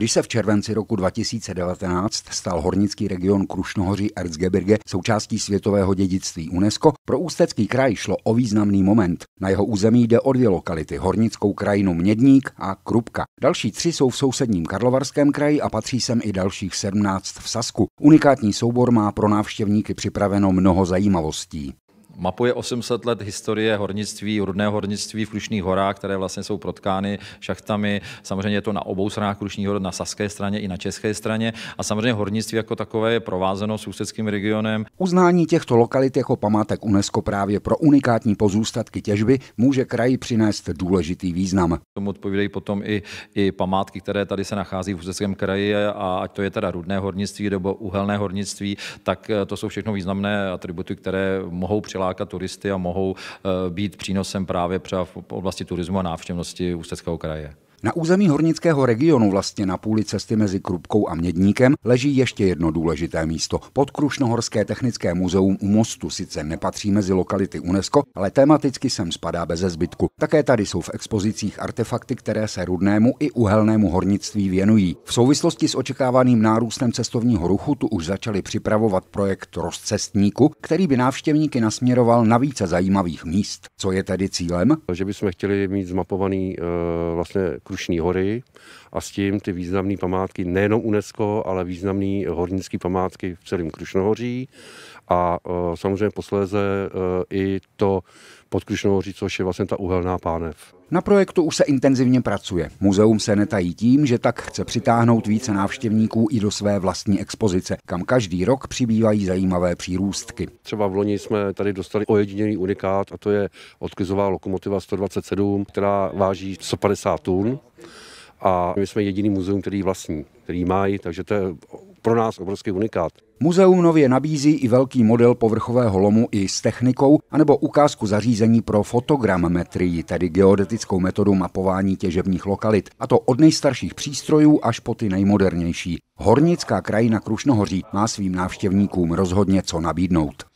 Když se v červenci roku 2019 stal hornický region Krušnohoří Erzgebirge součástí světového dědictví UNESCO, pro Ústecký kraj šlo o významný moment. Na jeho území jde o dvě lokality, hornickou krajinu Mědník a Krupka. Další tři jsou v sousedním Karlovarském kraji a patří sem i dalších 17 v Sasku. Unikátní soubor má pro návštěvníky připraveno mnoho zajímavostí mapuje 800 let historie hornictví, rudného hornictví v Krušných horách, které vlastně jsou protkány šachtami. Samozřejmě je to na obou stranách Krušních hor, na saské straně i na české straně. A samozřejmě hornictví jako takové je provázeno s ústeckým regionem. Uznání těchto lokalit jako památek UNESCO právě pro unikátní pozůstatky těžby může kraji přinést důležitý význam. Tomu odpovídají potom i, i památky, které tady se nachází v Ústeckém kraji, a ať to je teda rudné hornictví nebo uhelné hornictví, tak eh, to jsou všechno významné atributy, které mohou přilákat diváka, turisty a mohou eh, být přínosem právě třeba v oblasti turismu a návštěvnosti Ústeckého kraje. Na území hornického regionu, vlastně na půli cesty mezi Krupkou a Mědníkem, leží ještě jedno důležité místo. Podkrušnohorské technické muzeum u mostu sice nepatří mezi lokality UNESCO, ale tematicky sem spadá beze zbytku. Také tady jsou v expozicích artefakty, které se rudnému i uhelnému hornictví věnují. V souvislosti s očekávaným nárůstem cestovního ruchu tu už začali připravovat projekt rozcestníku, který by návštěvníky nasměroval na více zajímavých míst. Co je tedy cílem? Že bychom chtěli mít zmapovaný eh, vlastně Krušní hory a s tím ty významné památky nejenom UNESCO, ale významné hornické památky v celém Krušnohoří a e, samozřejmě posléze e, i to pod Krušnohoří, což je vlastně ta uhelná pánev. Na projektu už se intenzivně pracuje. Muzeum se netají tím, že tak chce přitáhnout více návštěvníků i do své vlastní expozice, kam každý rok přibývají zajímavé přírůstky. Třeba v loni jsme tady dostali ojedinělý unikát a to je odklizová lokomotiva 127, která váží 150 tun a my jsme jediný muzeum, který vlastní, který mají, takže to je pro nás obrovský unikát. Muzeum nově nabízí i velký model povrchového lomu i s technikou, anebo ukázku zařízení pro fotogrammetrii, tedy geodetickou metodu mapování těžebních lokalit, a to od nejstarších přístrojů až po ty nejmodernější. Hornická krajina Krušnohoří má svým návštěvníkům rozhodně co nabídnout.